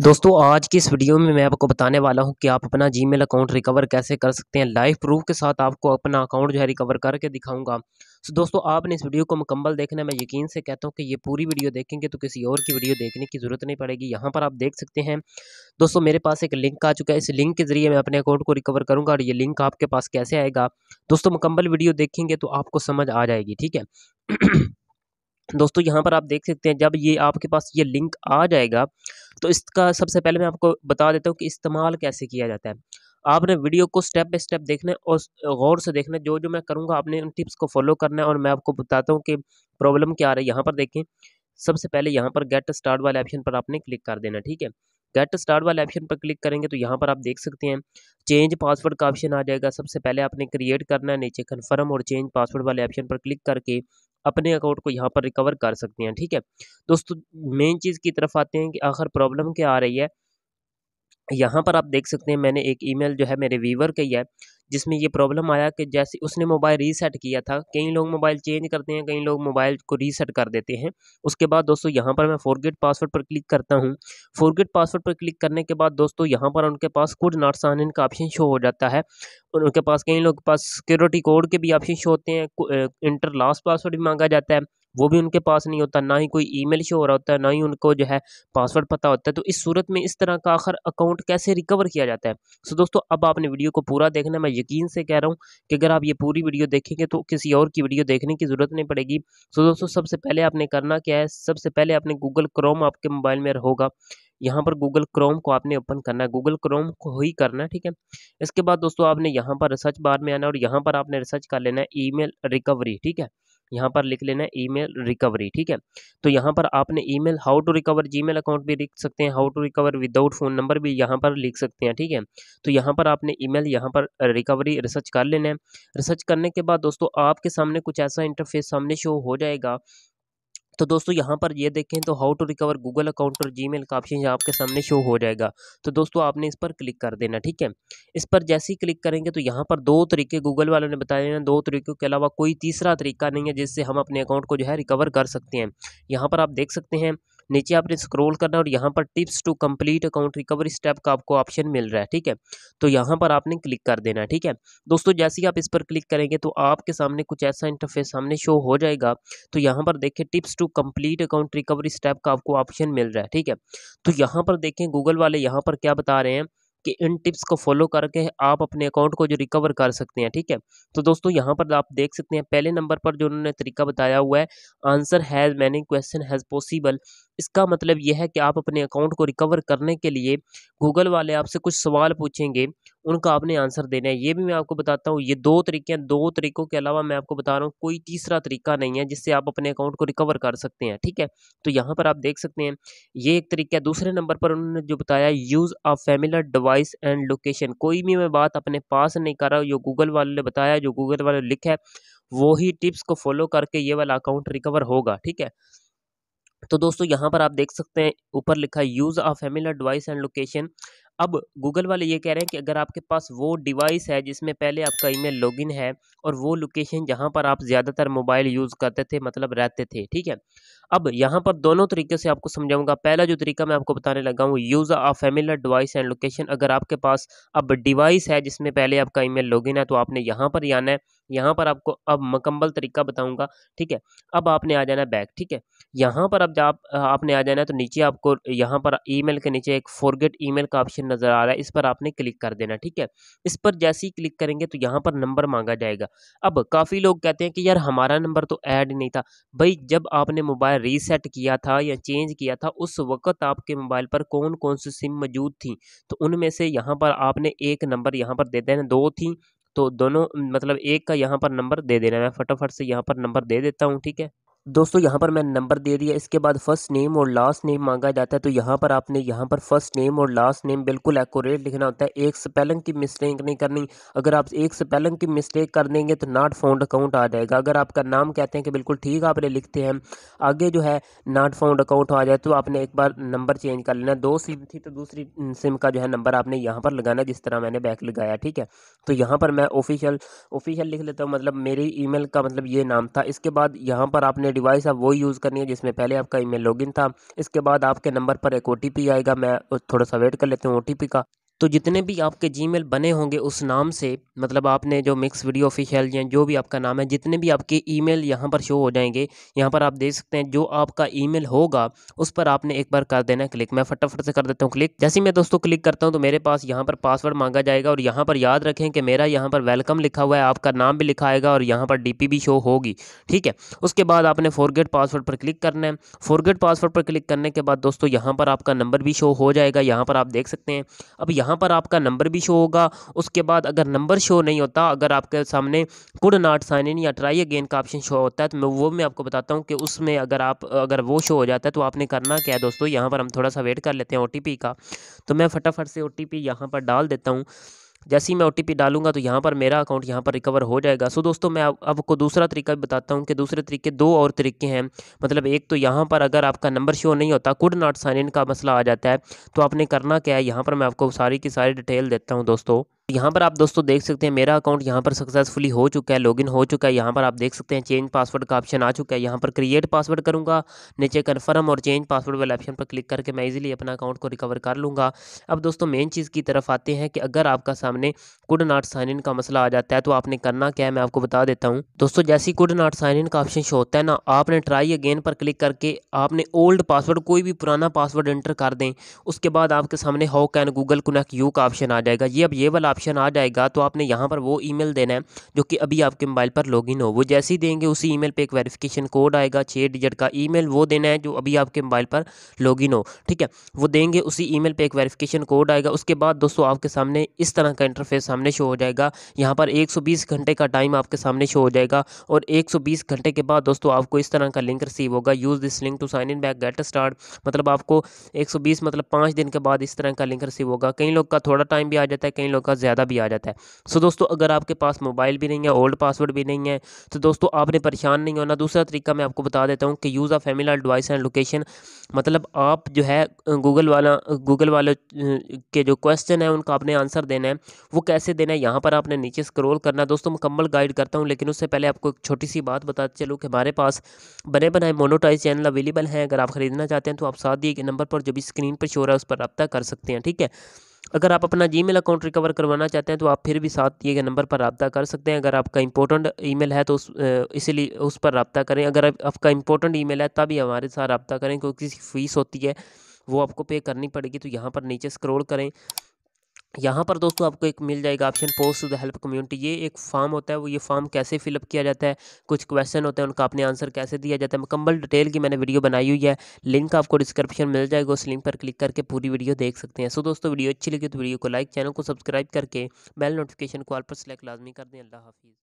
दोस्तों आज की इस वीडियो में मैं आपको बताने वाला हूं कि आप अपना जीमेल अकाउंट रिकवर कैसे कर सकते हैं लाइव प्रूफ के साथ आपको अपना अकाउंट जो है रिकवर करके दिखाऊंगा सो दोस्तों आपने इस वीडियो को मुकम्मल देखना मैं यकीन से कहता हूं कि ये पूरी वीडियो देखेंगे तो किसी और की वीडियो देखने की ज़रूरत नहीं पड़ेगी यहाँ पर आप देख सकते हैं दोस्तों मेरे पास एक लिंक आ चुका है इस लिंक के ज़रिए मैं अपने अकाउंट को रिकवर करूँगा और ये लिंक आपके पास कैसे आएगा दोस्तों मुकम्मल वीडियो देखेंगे तो आपको समझ आ जाएगी ठीक है दोस्तों यहाँ पर आप देख सकते हैं जब ये आपके पास ये लिंक आ जाएगा तो इसका सबसे पहले मैं आपको बता देता हूँ कि इस्तेमाल कैसे किया जाता है आपने वीडियो को स्टेप बाय स्टेप देखना और गौर से देखना जो जो मैं करूँगा आपने उन टिप्स को फॉलो करना है और मैं आपको बताता हूँ कि प्रॉब्लम क्या आ रही है यहाँ पर देखें सबसे पहले यहाँ पर गेट स्टार्ट वाले ऑप्शन पर आपने क्लिक कर देना ठीक है गेट स्टार्ट वाले ऑप्शन पर क्लिक करेंगे तो यहाँ पर आप देख सकते हैं चेंज पासवर्ड का ऑप्शन आ जाएगा सबसे पहले आपने क्रिएट करना है नीचे कन्फर्म और चेंज पासवर्ड वाले ऑप्शन पर क्लिक करके अपने अकाउंट को यहाँ पर रिकवर कर सकते हैं ठीक है दोस्तों मेन चीज़ की तरफ आते हैं कि आखिर प्रॉब्लम क्या आ रही है यहाँ पर आप देख सकते हैं मैंने एक ईमेल जो है मेरे वीवर का ही है जिसमें ये प्रॉब्लम आया कि जैसे उसने मोबाइल रीसेट किया था कई लोग मोबाइल चेंज करते हैं कई लोग मोबाइल को रीसेट कर देते हैं उसके बाद दोस्तों यहाँ पर मैं फोरगेट पासवर्ड पर क्लिक करता हूँ फोरगेट पासवर्ड पर क्लिक करने के बाद दोस्तों यहाँ पर उनके पास कुड नॉट सान इन का ऑप्शन शो हो जाता है और उनके पास कई लोग के पास सिक्योरिटी कोड के भी ऑप्शन शो होते हैं इंटर लास्ट पासवर्ड भी मांगा जाता है वो भी उनके पास नहीं होता ना ही कोई ईमेल शो हो रहा होता है ना ही उनको जो है पासवर्ड पता होता है तो इस सूरत में इस तरह का आखिर अकाउंट कैसे रिकवर किया जाता है सो दोस्तों अब आपने वीडियो को पूरा देखना मैं यकीन से कह रहा हूँ कि अगर आप ये पूरी वीडियो देखेंगे तो किसी और की वीडियो देखने की ज़रूरत नहीं पड़ेगी सो दोस्तों सबसे पहले आपने करना क्या है सबसे पहले आपने गूगल क्रोम आपके मोबाइल में होगा यहाँ पर गूगल क्रोम को आपने ओपन करना है गूगल क्रोम को ही करना है ठीक है इसके बाद दोस्तों आपने यहाँ पर रिसर्च बार में आना है और यहाँ पर आपने रिसर्च कर लेना है ईमेल रिकवरी ठीक है यहाँ पर लिख लेना ईमेल रिकवरी ठीक है तो यहाँ पर आपने email how to recover Gmail account भी लिख सकते हैं how to recover without phone number भी यहाँ पर लिख सकते हैं ठीक है तो यहाँ पर आपने ईमेल यहाँ पर रिकवरी रिसर्च कर लेना है रिसर्च करने के बाद दोस्तों आपके सामने कुछ ऐसा इंटरफेस सामने शो हो जाएगा तो दोस्तों यहाँ पर ये देखें तो how to recover Google account और जी का ऑप्शन आपके सामने शो हो जाएगा तो दोस्तों आपने इस पर क्लिक कर देना ठीक है इस पर जैसे ही क्लिक करेंगे तो यहाँ पर दो तरीके गूगल वालों ने बताए हैं दो तरीकों के अलावा कोई तीसरा तरीका नहीं है जिससे हम अपने अकाउंट को जो है रिकवर कर सकते हैं यहाँ पर आप देख सकते हैं नीचे आपने स्क्रॉल करना और यहाँ पर tips to complete account recovery step का आपको ऑप्शन मिल रहा है ठीक है तो यहाँ पर आपने क्लिक कर देना ठीक है दोस्तों जैसे ही आप इस पर क्लिक करेंगे तो आपके सामने कुछ ऐसा इंटरफेस सामने शो हो जाएगा तो यहाँ पर देखें tips to complete account recovery step का आपको ऑप्शन मिल रहा है ठीक है तो यहाँ पर देखें गूगल वाले यहाँ पर क्या बता रहे हैं कि इन टिप्स को फॉलो करके आप अपने अकाउंट को जो रिकवर कर सकते हैं ठीक है तो दोस्तों यहाँ पर आप देख सकते हैं पहले नंबर पर जो उन्होंने तरीका बताया हुआ है answer as many question as possible इसका मतलब यह है कि आप अपने अकाउंट को रिकवर करने के लिए गूगल वाले आपसे कुछ सवाल पूछेंगे उनका आपने आंसर देना है ये भी मैं आपको बताता हूँ ये दो तरीके हैं दो तरीकों के अलावा मैं आपको बता रहा हूँ कोई तीसरा तरीका नहीं है जिससे आप अपने अकाउंट को रिकवर कर सकते हैं ठीक है तो यहाँ पर आप देख सकते हैं ये एक तरीका है दूसरे नंबर पर उन्होंने जो बताया use a familiar device and location कोई भी मैं बात अपने पास नहीं कर रहा जो गूगल वाले ने बताया जो गूगल वाले लिखा है वही टिप्स को फॉलो करके ये वाला अकाउंट रिकवर होगा ठीक है तो दोस्तों यहाँ पर आप देख सकते हैं ऊपर लिखा है use of familiar device and location अब गूगल वाले ये कह रहे हैं कि अगर आपके पास वो डिवाइस है जिसमें पहले आपका ईमेल लॉगिन है और वो लोकेशन जहाँ पर आप ज़्यादातर मोबाइल यूज़ करते थे मतलब रहते थे ठीक है अब यहाँ पर दोनों तरीके से आपको समझाऊंगा पहला जो तरीका मैं आपको बताने लगा हूँ use of familiar device and location अगर आपके पास अब डिवाइस है जिसमें पहले आपका ईमेल लॉगिन है तो आपने यहाँ पर आना है यहाँ पर आपको अब मकम्मल तरीका बताऊंगा ठीक है अब आपने आ जाना है बैक ठीक है यहाँ पर अब आप आपने आ जाना है तो नीचे आपको यहाँ पर ई के नीचे एक फॉरगेट ई का ऑप्शन नज़र आ रहा है इस पर आपने क्लिक कर देना ठीक है इस पर जैसे ही क्लिक करेंगे तो यहाँ पर नंबर मांगा जाएगा अब काफ़ी लोग कहते हैं कि यार हमारा नंबर तो ऐड नहीं था भाई जब आपने मोबाइल रीसेट किया था या चेंज किया था उस वक्त आपके मोबाइल पर कौन कौन सी सिम मौजूद थी तो उनमें से यहाँ पर आपने एक नंबर यहाँ पर दे देना दो थी तो दोनों मतलब एक का यहाँ पर नंबर दे देना मैं फटाफट से यहाँ पर नंबर दे देता हूँ ठीक है दोस्तों यहाँ पर मैं नंबर दे दिया इसके बाद फर्स्ट नेम और लास्ट नेम मांगा जाता है तो यहाँ पर आपने यहाँ पर फर्स्ट नेम और लास्ट नेम बिल्कुल एक्यूरेट लिखना होता है एक स्पेलिंग की मिस्टेक नहीं करनी अगर आप एक स्पेलिंग की मिस्टेक कर देंगे तो नॉट फाउंड अकाउंट आ जाएगा अगर आपका नाम कहते हैं कि बिल्कुल ठीक आपने लिखते हैं आगे जो है नॉट फाउंड अकाउंट आ जाए तो आपने एक बार नंबर चेंज कर लेना दो सिम थी तो दूसरी सिम का जो है नंबर आपने यहाँ पर लगाना जिस तरह मैंने बैक लगाया ठीक है तो यहाँ पर मैं ऑफिशियल ऑफिशियल लिख लेता हूँ मतलब मेरी ई का मतलब ये नाम था इसके बाद यहाँ पर आपने से डिवाइस आप वो यूज़ करनी है जिसमें पहले आपका ईमेल लॉगिन था इसके बाद आपके नंबर पर एक ओ आएगा मैं थोड़ा सा वेट कर लेता हूँ ओ का तो जितने भी आपके जीमेल बने होंगे उस नाम से मतलब आपने जो मिक्स वीडियो ऑफिशियल या जो भी आपका नाम है जितने भी आपके ईमेल यहाँ पर शो हो जाएंगे यहाँ पर आप देख सकते हैं जो आपका ईमेल होगा उस पर आपने एक बार कर देना क्लिक मैं फटाफट से कर देता हूँ क्लिक जैसे मैं दोस्तों क्लिक करता हूँ तो मेरे पास यहाँ पर पासवर्ड मांगा जाएगा और यहाँ पर याद रखें कि मेरा यहाँ पर वेलकम लिखा हुआ है आपका नाम भी लिखा आएगा और यहाँ पर डी भी शो होगी ठीक है उसके बाद आपने फोरगेट पासवर्ड पर क्लिक करना है फोरगेट पासवर्ड पर क्लिक करने के बाद दोस्तों यहाँ पर आपका नंबर भी शो हो जाएगा यहाँ पर आप देख सकते हैं अब यहाँ यहाँ पर आपका नंबर भी शो होगा उसके बाद अगर नंबर शो नहीं होता अगर आपके सामने कुड नाट साइन इन या ट्राई अगेन का ऑप्शन शो होता है तो मैं वो मैं आपको बताता हूँ कि उसमें अगर आप अगर वो शो हो जाता है तो आपने करना क्या है दोस्तों यहाँ पर हम थोड़ा सा वेट कर लेते हैं ओ का तो मैं फटाफट से ओ टी यहाँ पर डाल देता हूँ जैसे ही मैं ओ डालूंगा तो यहाँ पर मेरा अकाउंट यहाँ पर रिकवर हो जाएगा सो दोस्तों मैं आपको दूसरा तरीका भी बताता हूँ कि दूसरे तरीके दो और तरीके हैं मतलब एक तो यहाँ पर अगर आपका नंबर शो नहीं होता कुड नॉट साइन इन का मसला आ जाता है तो आपने करना क्या है यहाँ पर मैं आपको सारी की सारी डिटेल देता हूँ दोस्तों यहाँ पर आप दोस्तों देख सकते हैं मेरा अकाउंट यहाँ पर सक्सेसफुली हो चुका है लॉगिन हो चुका है यहाँ पर आप देख सकते हैं चेंज पासवर्ड का ऑप्शन आ चुका है यहाँ पर क्रिएट पासवर्ड करूँगा नीचे कन्फर्म और चेंज पासवर्ड वाले ऑप्शन पर क्लिक करके मैं इजीली अपना अकाउंट को रिकवर कर लूँगा अब दोस्तों मेन चीज़ की तरफ आते हैं कि अगर आपका सामने कुड नाट साइन इन का मसला आ जाता है तो आपने करना क्या है मैं आपको बता देता हूँ दोस्तों जैसे ही कुड नाट साइन इन का ऑप्शन शो होता है ना आपने ट्राई अगेन पर क्लिक करके आपने ओल्ड पासवर्ड कोई भी पुराना पासवर्ड एंटर कर दें उसके बाद आपके सामने how can Google connect you का ऑप्शन आ जाएगा ये अब ये वाला ऑप्शन आ जाएगा तो आपने यहाँ पर वो ईमेल देना है जो कि अभी आपके मोबाइल पर लॉगिन हो वो जैसे ही देंगे उसी ईमेल पे एक वेरिफिकेशन कोड आएगा छः डिजिट का ईमेल वो देना है जो अभी आपके मोबाइल पर लॉगिन हो ठीक है वो देंगे उसी ई मेल एक वेरीफिकेशन कोड आएगा उसके बाद दोस्तों आपके सामने इस तरह का इंटरफेस सामने शो हो जाएगा यहाँ पर एक घंटे का टाइम आपके सामने शो हो जाएगा और एक घंटे के बाद दोस्तों आपको इस तरह का लिंक रिसीव होगा use this link to sign in back get start मतलब आपको 120 मतलब पाँच दिन के बाद इस तरह का लिंक रिसीव होगा कई लोग का थोड़ा टाइम भी आ जाता है कई लोग का ज़्यादा भी आ जाता है सो दोस्तों अगर आपके पास मोबाइल भी नहीं है ओल्ड पासवर्ड भी नहीं है तो दोस्तों आपने परेशान नहीं होना दूसरा तरीका मैं आपको बता देता हूँ कि use of familiar device and location मतलब आप जो है गूगल वाला गूगल वाले के जो क्वेश्चन है उनका आपने आंसर देना है वो कैसे देना है यहाँ पर आपने नीचे स्क्रोल करना दोस्तों मुकम्मल गाइड करता हूँ लेकिन उससे पहले आपको एक छोटी सी बात बता चलूँ कि हमारे पास बने बनाए मोनोटाइज चैनल अवेलेबल हैं अगर आप ख़रीदना चाहते हैं तो आप साथ ही एक नंबर पर जो भी स्क्रीन पर शोर है उस पर रब्ता कर सकते हैं ठीक है अगर आप अपना जी अकाउंट रिकवर करवाना चाहते हैं तो आप फिर भी साथ दिए गए नंबर पर रबता कर सकते हैं अगर आपका इंपॉर्टेंट ई है तो उस इसीलिए उस पर रबता करें अगर आपका इंपॉर्टेंट ई है तभी हमारे साथ रबता करें क्योंकि फीस होती है वो आपको पे करनी पड़ेगी तो यहाँ पर नीचे स्क्रॉल करें यहाँ पर दोस्तों आपको एक मिल जाएगा option post the help community ये एक फॉर्म होता है वो ये फॉर्म कैसे फिलअप किया जाता है कुछ क्वेश्चन होते हैं उनका अपने आंसर कैसे दिया जाता है मुकम्मल डिटेल की मैंने वीडियो बनाई हुई है लिंक आपको डिस्क्रिप्शन मिल जाएगा उस लिंक पर क्लिक करके पूरी वीडियो देख सकते हैं सो दोस्तों वीडियो अच्छी लगी तो वीडियो को लाइक चैनल को सब्सक्राइब करके बेल नोटिफिकेशन को ऑल पर सेलेक्ट लाजमी कर दें अल्लाह हाफिज़